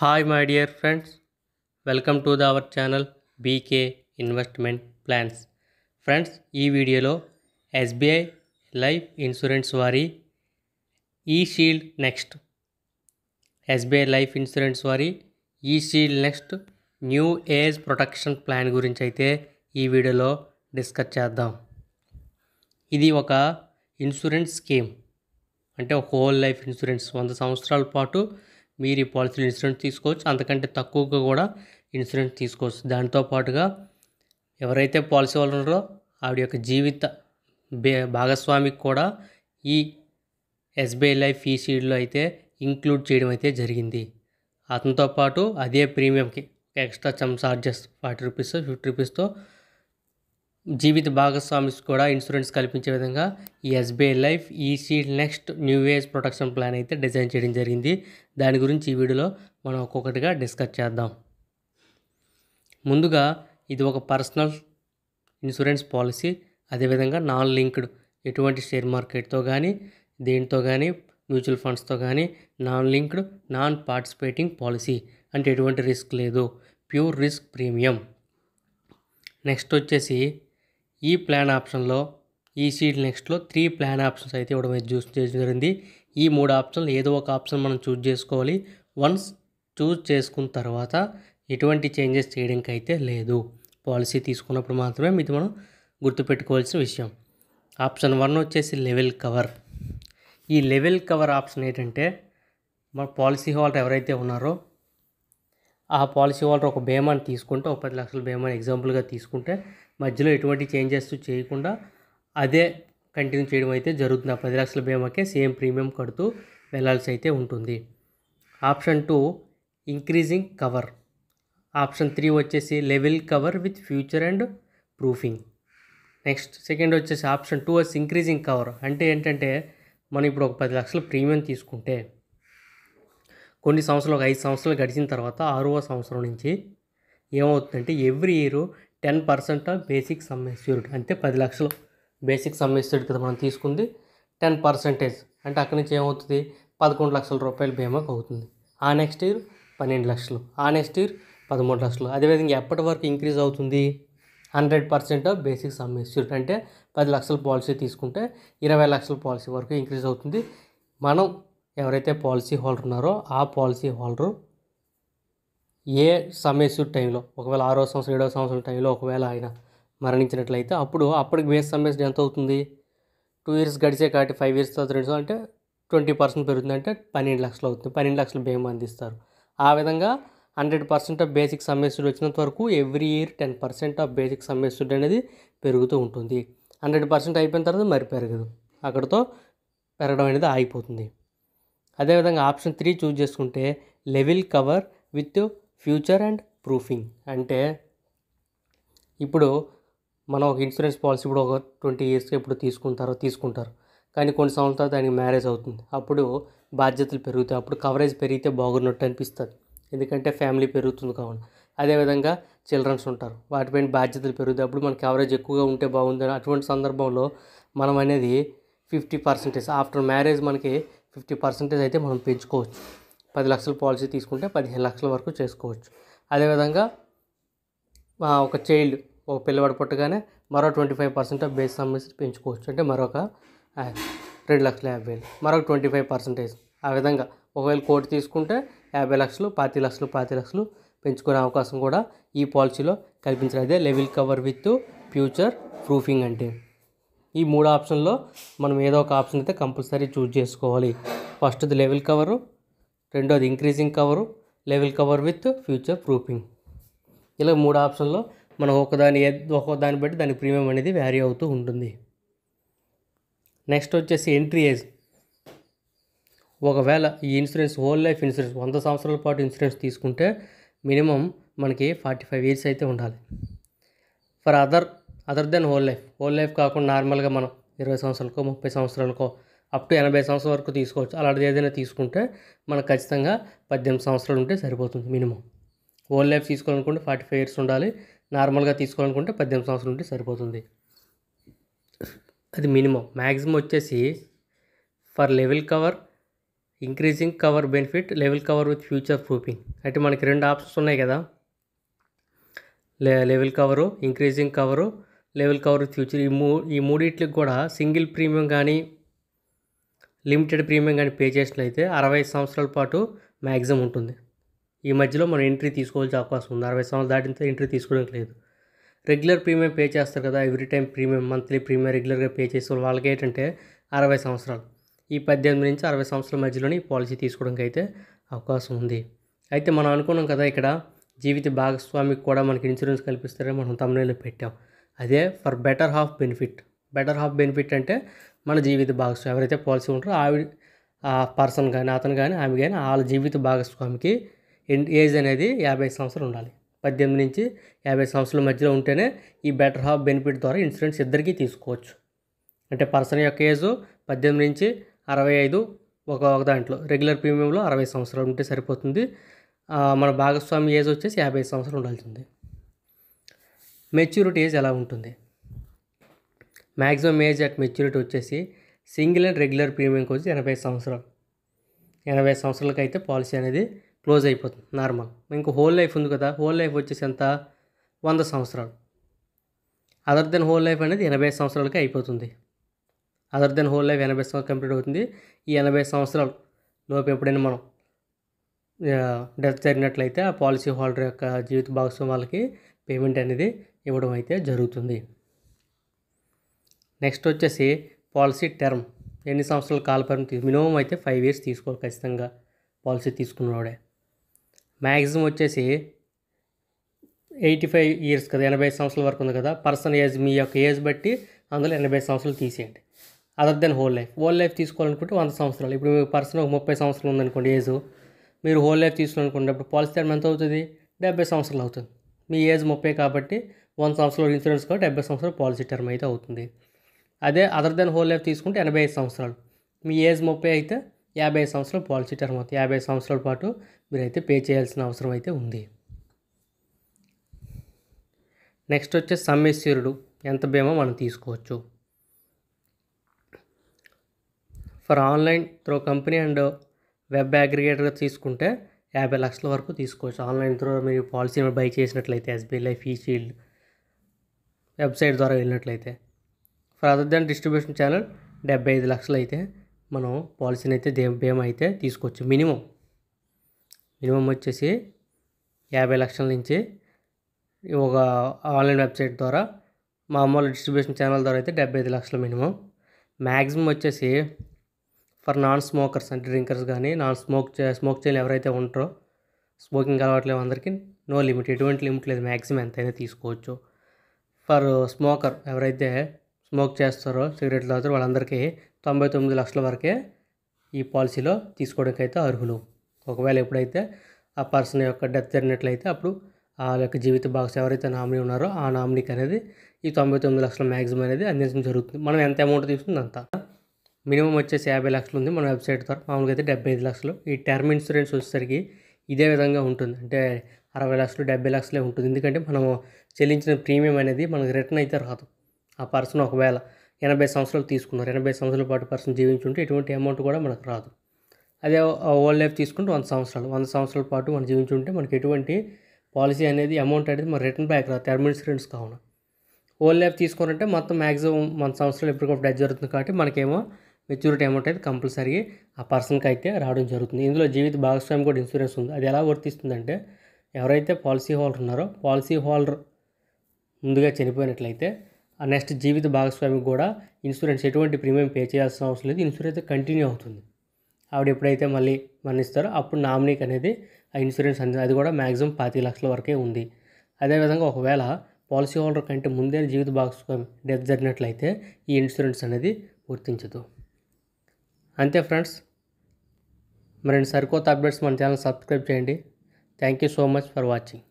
hi my dear friends welcome to the our channel BK investment plans friends ఈ వీడియోలో SBI life insurance వారి ఈ shield next SBI life insurance వారి ఈ shield next new age protection plan గురించి అయితే ఈ వీడియోలో డిస్కస్ చేద్దాం ఇది ఒక ఇన్సూరెన్స్ స్కీమ్ అంటే ఒక హోల్ లైఫ్ ఇన్సూరెన్స్ వంద సంవత్సరాల పాటు మీరు ఈ పాలసీలో ఇన్సూరెన్స్ తీసుకోవచ్చు అంతకంటే తక్కువగా కూడా ఇన్సూరెన్స్ తీసుకోవచ్చు దాంతో పాటుగా ఎవరైతే పాలసీ వాళ్ళు ఉన్నారో ఆవిడ యొక్క జీవిత బే భాగస్వామికి కూడా ఈ ఎస్బీఐ లైఫ్ ఈ సీడ్లో అయితే ఇంక్లూడ్ చేయడం అయితే జరిగింది అతనితో పాటు అదే ప్రీమియంకి ఎక్స్ట్రా చమ్ చార్జెస్ ఫార్టీ రూపీస్ ఫిఫ్టీ రూపీస్తో జీవిత భాగస్వామికి కూడా ఇన్సూరెన్స్ కల్పించే విధంగా ఈ ఎస్బీఐ లైఫ్ ఈసీ next new age protection plan అయితే డిజైన్ చేయడం జరిగింది దాని గురించి ఈ వీడియోలో మనం ఒక్కొక్కటిగా డిస్కస్ చేద్దాం ముందుగా ఇది ఒక పర్సనల్ ఇన్సూరెన్స్ పాలసీ అదేవిధంగా నాన్ లింక్డ్ ఎటువంటి షేర్ మార్కెట్తో కానీ దేనితో కానీ మ్యూచువల్ ఫండ్స్తో కానీ non linked non participating policy అంటే ఎటువంటి రిస్క్ లేదు ప్యూర్ రిస్క్ ప్రీమియం నెక్స్ట్ వచ్చేసి ఈ ప్లాన్ ఆప్షన్లో ఈ సీట్ నెక్స్ట్లో త్రీ ప్లాన్ ఆప్షన్స్ అయితే ఇవ్వడం చూస్ చేయడం జరిగింది ఈ మూడు ఆప్షన్లు ఏదో ఒక ఆప్షన్ మనం చూజ్ చేసుకోవాలి వన్స్ చూజ్ చేసుకున్న తర్వాత ఎటువంటి చేంజెస్ చేయడానికి అయితే లేదు పాలసీ తీసుకున్నప్పుడు మాత్రమే మీది మనం గుర్తుపెట్టుకోవాల్సిన విషయం ఆప్షన్ వన్ వచ్చేసి లెవెల్ కవర్ ఈ లెవెల్ కవర్ ఆప్షన్ ఏంటంటే మన పాలసీ హోల్డర్ ఎవరైతే ఉన్నారో ఆ పాలసీ హోల్డర్ ఒక బేమాని తీసుకుంటే ఒక పది లక్షల భీమాని ఎగ్జాంపుల్గా తీసుకుంటే మధ్యలో ఎటువంటి చేంజెస్ చేయకుండా అదే కంటిన్యూ చేయడం అయితే జరుగుతుంది ఆ పది లక్షల బీమాకే సేమ్ ప్రీమియం కడుతూ వెళ్లాల్సి అయితే ఉంటుంది option two increasing cover option three వచ్చేసి level cover with future and proofing next second వచ్చేసి ఆప్షన్ టూ వచ్చి ఇంక్రీజింగ్ కవర్ అంటే ఏంటంటే మనం ఇప్పుడు ఒక పది లక్షల ప్రీమియం తీసుకుంటే కొన్ని సంవత్సరాలు ఒక ఐదు సంవత్సరాలు గడిచిన తర్వాత ఆరవ సంవత్సరం నుంచి ఏమవుతుందంటే every year ten percent of basic sum assured అంటే పది లక్షలు బేసిక్ సమ్ ఎస్యూర్డ్ కదా మనం తీసుకుంది టెన్ పర్సెంటేజ్ అంటే అక్కడి నుంచి ఏమవుతుంది పదకొండు లక్షల రూపాయలు బీమాకు అవుతుంది ఆ నెక్స్ట్ ఇయర్ పన్నెండు లక్షలు ఆ నెక్స్ట్ ఇయర్ పదమూడు లక్షలు అదేవిధంగా ఎప్పటి వరకు ఇంక్రీజ్ అవుతుంది hundred percent of basic sum assured అంటే పది లక్షల పాలసీ తీసుకుంటే ఇరవై లక్షల పాలసీ వరకు ఇంక్రీజ్ అవుతుంది మనం ఎవరైతే పాలసీ హోల్డర్ ఉన్నారో ఆ పాలసీ హోల్డరు ఏ సమ్మెస్యూట్ టైంలో ఒకవేళ ఆరో సంవత్సరం ఏడో సంవత్సరం టైంలో ఒకవేళ ఆయన మరణించినట్లయితే అప్పుడు అప్పటికి బేస్ సమ్మేషన్ ఎంత అవుతుంది టూ ఇయర్స్ గడిచే కాబట్టి ఫైవ్ ఇయర్స్ తర్వాత రెండు అంటే ట్వంటీ పర్సెంట్ పెరుగుతుంది అంటే పన్నెండు లక్షలు అవుతుంది పన్నెండు లక్షలు బీమా అందిస్తారు ఆ విధంగా hundred percent of basic sum assured వచ్చినంత వరకు every year ten percent of basic sum assured అనేది పెరుగుతూ ఉంటుంది హండ్రెడ్ పర్సెంట్ అయిపోయిన తర్వాత మరి పెరగదు అక్కడతో పెరగడం అనేది ఆగిపోతుంది అదేవిధంగా ఆప్షన్ త్రీ చూజ్ చేసుకుంటే level cover with future and proofing అంటే ఇప్పుడు మనం ఒక ఇన్సూరెన్స్ పాలసీ ఇప్పుడు ఒక ట్వంటీ ఇయర్స్కి ఎప్పుడు తీసుకుంటారో తీసుకుంటారు కానీ కొన్ని సంవత్సరాలు దానికి మ్యారేజ్ అవుతుంది అప్పుడు బాధ్యతలు పెరుగుతాయి అప్పుడు కవరేజ్ పెరిగితే బాగున్నట్టు అనిపిస్తుంది ఎందుకంటే ఫ్యామిలీ పెరుగుతుంది కావాలి అదేవిధంగా చిల్డ్రన్స్ ఉంటారు వాటిపైన బాధ్యతలు పెరుగుతాయి అప్పుడు మనకి కవరేజ్ ఎక్కువగా ఉంటే బాగుందని అటువంటి సందర్భంలో మనం అనేది ఫిఫ్టీ పర్సెంటేజ్ ఆఫ్టర్ మ్యారేజ్ మనకి ఫిఫ్టీ పర్సెంటేజ్ అయితే మనం పెంచుకోవచ్చు పది లక్షల పాలసీ తీసుకుంటే పదిహేను లక్షల వరకు చేసుకోవచ్చు అదేవిధంగా ఒక చైల్డ్ ఒక పిల్లవాడు పుట్టగానే మరో twenty five percent of base సంబంధించి పెంచుకోవచ్చు అంటే మరొక రెండు లక్షల యాభై వేలు మరొక ట్వంటీ ఫైవ్ పర్సెంటేజ్ ఆ విధంగా ఒకవేళ కోటి తీసుకుంటే యాభై లక్షలు పాతి లక్షలు పాతి లక్షలు పెంచుకునే అవకాశం కూడా ఈ పాలసీలో కల్పించారు అదే level cover with future proofing అంటే ఈ మూడు ఆప్షన్లో మనం ఏదో ఒక ఆప్షన్ అయితే కంపల్సరీ చూజ్ చేసుకోవాలి ఫస్ట్ది లెవెల్ కవరు రెండోది increasing cover level cover with future proofing ఇలా మూడు ఆప్షన్లో మనం ఒకదాని దాన్ని బట్టి దాని ప్రీమియం అనేది వ్యారీ అవుతూ ఉంటుంది నెక్స్ట్ వచ్చేసి ఎంట్రీ ఏజ్ ఒకవేళ ఈ ఇన్సూరెన్స్ హోల్ లైఫ్ ఇన్సూరెన్స్ వంద సంవత్సరాల పాటు ఇన్సూరెన్స్ తీసుకుంటే మినిమం మనకి ఫార్టీ ఫైవ్ ఇయర్స్ అయితే ఉండాలి for other other then whole life whole life కాకుండా నార్మల్గా మనం ఇరవై సంవత్సరాలకో ముప్పై సంవత్సరాలకో అప్ టు ఎనభై సంవత్సరాల వరకు తీసుకోవచ్చు అలాంటిది ఏదైనా తీసుకుంటే మనకు ఖచ్చితంగా పద్దెనిమిది సంవత్సరాలు ఉంటే సరిపోతుంది మినిమం ఓల్డ్ లైఫ్ తీసుకోవాలనుకుంటే ఫార్టీ ఫైవ్ ఇయర్స్ ఉండాలి నార్మల్గా తీసుకోవాలనుకుంటే పద్దెనిమిది సంవత్సరాలు ఉంటే సరిపోతుంది అది మినిమం మ్యాక్సిమం వచ్చేసి for level cover increasing cover benefit level cover with future proofing అంటే మనకి రెండు ఆప్షన్స్ ఉన్నాయి కదా లే level cover increasing cover level cover with future ఈ మూ ఈ మూడిట్లకి కూడా సింగిల్ ప్రీమియం కానీ లిమిటెడ్ ప్రీమియం కానీ పే చేసినట్లయితే అరవై సంవత్సరాల పాటు మ్యాక్సిమం ఉంటుంది ఈ మధ్యలో మనం ఎంట్రీ తీసుకోవాల్సిన అవకాశం ఉంది అరవై సంవత్సరాలు దాటితే ఎంట్రీ తీసుకోవడానికి లేదు రెగ్యులర్ ప్రీమియం పే చేస్తారు కదా every time premium monthly premium రెగ్యులర్గా పే చేసే వాళ్ళకి ఏంటంటే అరవై సంవత్సరాలు ఈ పద్దెనిమిది నుంచి అరవై సంవత్సరాల మధ్యలోనే ఈ పాలసీ తీసుకోవడానికి అయితే అవకాశం ఉంది అయితే మనం అనుకున్నాం కదా ఇక్కడ జీవిత భాగస్వామికి కూడా మనకి ఇన్సూరెన్స్ కల్పిస్తారని మనం తమిళలో పెట్టాం అదే for better half benefit better half benefit అంటే మన జీవిత భాగస్వామి ఎవరైతే పోలసీ ఉంటారో ఆవిడ ఆ పర్సన్ కానీ అతను కానీ ఆమె కానీ వాళ్ళ జీవిత భాగస్వామికి ఏజ్ అనేది యాభై సంవత్సరాలు ఉండాలి పద్దెనిమిది నుంచి యాభై సంవత్సరాల మధ్యలో ఉంటేనే ఈ బెటర్ హాఫ్ బెనిఫిట్ ద్వారా ఇన్సూరెన్స్ ఇద్దరికీ తీసుకోవచ్చు అంటే పర్సన్ యొక్క ఏజ్ పద్దెనిమిది నుంచి అరవై ఐదు ఒక ఒక దాంట్లో రెగ్యులర్ ప్రీమియంలో అరవై సంవత్సరాలు ఉంటే సరిపోతుంది మన భాగస్వామి ఏజ్ వచ్చేసి యాభై సంవత్సరాలు ఉండాల్సింది మెచ్యూరిటీ ఏజ్ ఎలా ఉంటుంది మ్యాక్సిమం ఏజ్ అట్ మెచ్యూరిటీ వచ్చేసి సింగిల్ అండ్ రెగ్యులర్ ప్రీమియంకి వచ్చి ఎనభై సంవత్సరాలు ఎనభై సంవత్సరాలకు అయితే పాలసీ అనేది క్లోజ్ అయిపోతుంది నార్మల్ ఇంకా హోల్ లైఫ్ ఉంది కదా హోల్ లైఫ్ వచ్చేసి ఎంత వంద సంవత్సరాలు అదర్ దెన్ హోల్ లైఫ్ అనేది ఎనభై సంవత్సరాలకి అయిపోతుంది అదర్ దెన్ హోల్ లైఫ్ ఎనభై సంవత్సరాలు కంప్లీట్ అవుతుంది ఈ ఎనభై సంవత్సరాలు లోపు ఎప్పుడైనా మనం డెత్ జరిగినట్లయితే ఆ పాలసీ హోల్డర్ యొక్క జీవిత భాగస్వామి వాళ్ళకి పేమెంట్ అనేది ఇవ్వడం అయితే జరుగుతుంది నెక్స్ట్ వచ్చేసి పాలసీ టర్మ్ ఎన్ని సంవత్సరాల కాల పరిమితి మినిమం అయితే ఫైవ్ ఇయర్స్ తీసుకోవాలి ఖచ్చితంగా పాలసీ తీసుకున్నవాడే మ్యాక్సిమం వచ్చేసి ఎయిటీ ఫైవ్ ఇయర్స్ కదా ఎనభై సంవత్సరాల వరకు ఉంది కదా పర్సన్ ఏజ్ మీ యొక్క ఏజ్ బట్టి అందులో ఎనభై సంవత్సరాలు తీసేయండి other then whole life whole life తీసుకోవాలనుకుంటే వంద సంవత్సరాలు ఇప్పుడు మీ పర్సన్ ఒక ముప్పై సంవత్సరాలు ఉందనుకోండి ఏజ్ మీరు హోల్ లైఫ్ తీసుకోవాలనుకుంటే పాలసీ టర్మ్ ఎంత అవుతుంది డెబ్బై సంవత్సరాలు అవుతుంది మీ ఏజ్ ముప్పై కాబట్టి వంద సంవత్సరాలు ఇన్సూరెన్స్ కాబట్టి డెబ్బై సంవత్సరాలు పాలసీ టర్మ్ అయితే అవుతుంది అదే అదర్ దెన్ హోల్ లైఫ్ తీసుకుంటే ఎనభై ఐదు సంవత్సరాలు మీ ఏజ్ ముప్పై అయితే యాభై ఐదు సంవత్సరాలు పాలసీ టర్మ్ అవుతుంది యాభై సంవత్సరాల పాటు మీరైతే పే చేయాల్సిన అవసరం అయితే ఉంది నెక్స్ట్ వచ్చే సమ్మేశ్వరుడు ఎంత బీమా మనం తీసుకోవచ్చు for online through company and web అగ్రిగేటర్గా తీసుకుంటే యాభై లక్షల వరకు తీసుకోవచ్చు ఆన్లైన్ త్రో మీరు పాలసీ బై చేసినట్లయితే SBI life e shield website ద్వారా వెళ్ళినట్లయితే ఫ్రాదర్ దాన్ డిస్ట్రిబ్యూషన్ ఛానల్ డెబ్బై ఐదు లక్షలు అయితే మనం పాలసీని అయితే దే భీమా అయితే తీసుకోవచ్చు మినిమం మినిమం వచ్చేసి యాభై లక్షల నుంచి ఒక ఆన్లైన్ వెబ్సైట్ ద్వారా మామూలు డిస్ట్రిబ్యూషన్ ఛానల్ ద్వారా అయితే డెబ్బై ఐదు లక్షల మినిమం మ్యాక్సిమం వచ్చేసి ఫర్ నాన్ స్మోకర్స్ అంటే డ్రింకర్స్ కానీ నాన్ స్మోక్ చే స్మోక్ చేయని ఎవరైతే ఉంటారో స్మోకింగ్ అలవాట్లేవు అందరికీ నో లిమిట్ ఎటువంటి లిమిట్ లేదు మ్యాక్సిమం ఎంతైనా తీసుకోవచ్చు ఫర్ స్మోకర్ ఎవరైతే స్మోక్ చేస్తారో సిగరెట్లు తాగుతారు వాళ్ళందరికీ తొంభై తొమ్మిది లక్షల వరకే ఈ పాలసీలో తీసుకోవడానికి అయితే అర్హులు ఒకవేళ ఎప్పుడైతే ఆ పర్సన్ యొక్క డెత్ జరిగినట్లయితే అప్పుడు ఆ యొక్క జీవిత భాగస్ ఎవరైతే నామినీ ఉన్నారో ఆ నామినీకి అనేది ఈ తొంభై తొమ్మిది లక్షల మ్యాక్సిమం అనేది అందించడం జరుగుతుంది మనం ఎంత అమౌంట్ తీసుకుంది అంత మినిమం వచ్చేసి యాభై లక్షలు ఉంది మన వెబ్సైట్ ద్వారా మామూలుగా అయితే డెబ్బై ఐదు లక్షలు ఈ టర్మ్ ఇన్సూరెన్స్ వచ్చేసరికి ఇదే విధంగా ఉంటుంది అంటే అరవై లక్షలు డెబ్బై లక్షలే ఉంటుంది ఎందుకంటే మనం చెల్లించిన ప్రీమియం అనేది మనకు రిటర్న్ అయితే రాదు ఆ పర్సన్ ఒకవేళ ఎనభై సంవత్సరాలు తీసుకున్నారు ఎనభై సంవత్సరాల పాటు పర్సన్ జీవించుంటే ఎటువంటి అమౌంట్ కూడా మనకు రాదు అదే ఓల్డ్ లైఫ్ తీసుకుంటే వంద సంవత్సరాలు వంద సంవత్సరాల పాటు మనం జీవించుంటే మనకి ఎటువంటి పాలసీ అనేది అమౌంట్ అనేది మన రిటర్న్ బ్యాక్ రాదు టర్మ్ ఇన్సూరెన్స్ కావున ఓల్డ్ లైఫ్ తీసుకున్నారంటే మొత్తం మ్యాక్సిమం వంద సంవత్సరాలు ఎప్పటికప్పుడు డెత్ జరుగుతుంది కాబట్టి మనకేమో మెచ్యూరిటీ అమౌంట్ అయితే కంపల్సరీ ఆ పర్సన్కి అయితే రావడం జరుగుతుంది ఇందులో జీవిత భాగస్వామి కూడా ఇన్సూరెన్స్ ఉంది అది ఎలా వర్తిస్తుందంటే ఎవరైతే పాలసీ హోల్డర్ ఉన్నారో పాలసీ హోల్డర్ ముందుగా చనిపోయినట్లయితే నెక్స్ట్ జీవిత భాగస్వామికి కూడా ఇన్సూరెన్స్ ఎటువంటి ప్రీమియం పే చేయాల్సిన అవసరం లేదు ఇన్సూరెన్స్ కంటిన్యూ అవుతుంది ఆవిడ ఎప్పుడైతే మళ్ళీ మరణిస్తారో అప్పుడు నామినీకి అనేది ఆ ఇన్సూరెన్స్ అంది అది కూడా మ్యాక్సిమం పాతి లక్షల వరకే ఉంది అదేవిధంగా ఒకవేళ పాలసీ హోల్డర్ కంటే ముందే జీవిత భాగస్వామి డెత్ జరిగినట్లయితే ఈ ఇన్సూరెన్స్ అనేది గుర్తించదు అంతే ఫ్రెండ్స్ మరి సరికొత్త అప్డేట్స్ మన ఛానల్ సబ్స్క్రైబ్ చేయండి thank you so much for watching